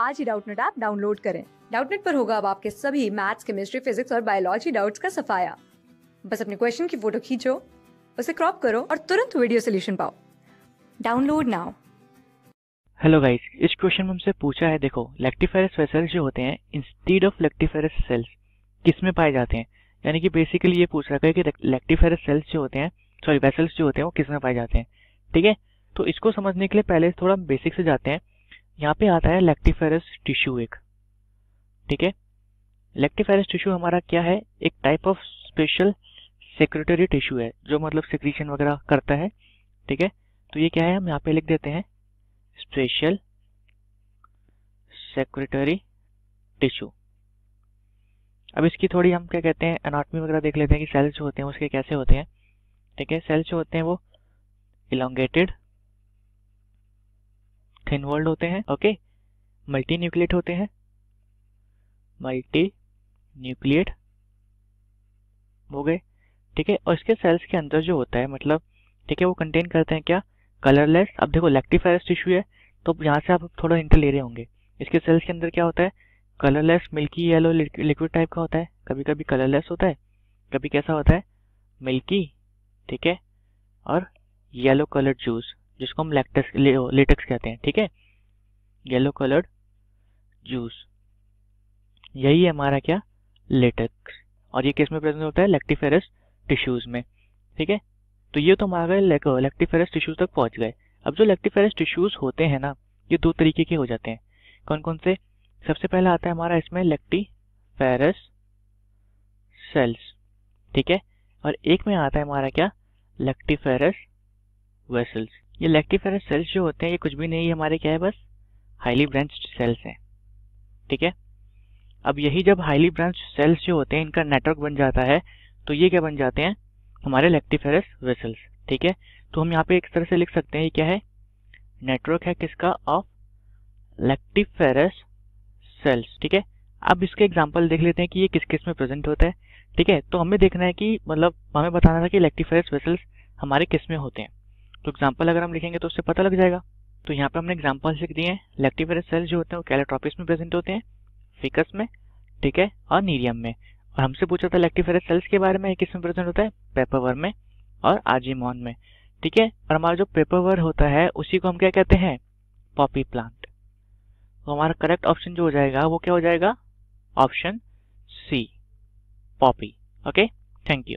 आज ही Doubtnut app download करें डाउटनेट पर होगा अब आपके सभी मैथ्स केमिस्ट्री फिजिक्स और बायोलॉजी डाउट्स का सफाया बस अपने क्वेश्चन की फोटो खींचो उसे क्रॉप करो और तुरंत वीडियो सोल्यूशन पाओ डाउनलोड नाउ हेलो गाइस इस क्वेश्चन में हमसे पूछा है देखो लेक्टिफेरस वेसल्स जो होते हैं इंस्टीड ऑफ लेक्टिफेरस सेल्स किस में पाए जाते हैं यानी कि बेसिकली ये पूछ रहा है कि लेक्टिफेरस सेल्स जो होते हैं सॉरी वेसल्स जो होते हैं वो किस में पाए जाते हैं ठीक है तो इसको समझने के लिए पहले थोड़ा बेसिक से जाते हैं यहाँ पे आता है लेक्टिफेरस टिश्यू एक ठीक है लेक्टिफेरस टिश्यू हमारा क्या है एक type of special secretory tissue है जो मतलब सिक्रीशन वगैरह करता है ठीक है तो ये क्या है हम यहाँ पे लिख देते हैं स्पेशल सेक्रेटरी टिश्यू अब इसकी थोड़ी हम क्या कहते हैं एनाटमी वगैरह देख लेते हैं कि सेल्स होते हैं उसके कैसे होते हैं ठीक है सेल्स जो होते हैं वो इलांगेटेड इन्वॉल्व होते हैं ओके मल्टी न्यूक्लिएट होते हैं मल्टी न्यूक्लिएट हो गए ठीक है और इसके सेल्स के अंदर जो होता है मतलब ठीक है वो कंटेन करते हैं क्या कलरलेस अब देखो लैक्टिफायरस टिश्यू है तो यहाँ से आप थोड़ा इंटर ले रहे होंगे इसके सेल्स के अंदर क्या होता है colourless milky yellow liquid type का होता है कभी कभी कलरलेस होता है कभी कैसा होता है मिल्की ठीक है और येलो कलर जूस जिसको हम लेक्टस लेटेक्स कहते हैं ठीक है येलो कलर्ड जूस यही है हमारा क्या लेटेक्स और ये किस में प्रेजेंट होता है लेक्टिफेरस टिश्यूज में ठीक है तो ये तो हमारा लेक्टिफेरस टिश्यूज तक पहुंच गए अब जो लेक्टिफेरस टिश्यूज होते हैं ना ये दो तरीके के हो जाते हैं कौन कौन से सबसे पहला आता है हमारा इसमें लेक्टिफेरस सेल्स ठीक है और एक में आता है हमारा क्या लेक्टिफेरस वेसल्स ये लेक्टिफेरस सेल्स जो होते हैं ये कुछ भी नहीं हमारे क्या है बस हाईली ब्रांच सेल्स हैं ठीक है अब यही जब हाईली ब्रांच सेल्स जो होते हैं इनका नेटवर्क बन जाता है तो ये क्या बन जाते हैं हमारे लेक्टिफेरस वेसल्स ठीक है तो हम यहाँ पे एक तरह से लिख सकते हैं ये क्या है नेटवर्क है किसका ऑफ लेक्टिफेरस सेल्स ठीक है अब इसके एग्जाम्पल देख लेते हैं कि ये किस किस में प्रेजेंट होता है ठीक है तो हमें देखना है कि मतलब हमें बताना था कि लेक्टिफेरस वेसल्स हमारे किस में होते हैं तो एग्जाम्पल अगर हम लिखेंगे तो उससे पता लग जाएगा तो यहाँ पर हमने एग्जाम्पल लिख दिए हैं लेक्टिवेरस सेल्स जो होते हैं वो कैलेट्रॉपिस में प्रेजेंट होते हैं फिकस में ठीक है और नीरियम में और हमसे पूछा था लेक्टिफेरस सेल्स के बारे में किस में प्रेजेंट होता है पेपरवर में और आजीमॉन में ठीक है और हमारा जो पेपरवर होता है उसी को हम क्या कहते हैं पॉपी प्लांट तो हमारा करेक्ट ऑप्शन जो हो जाएगा वो क्या हो जाएगा option C poppy okay thank you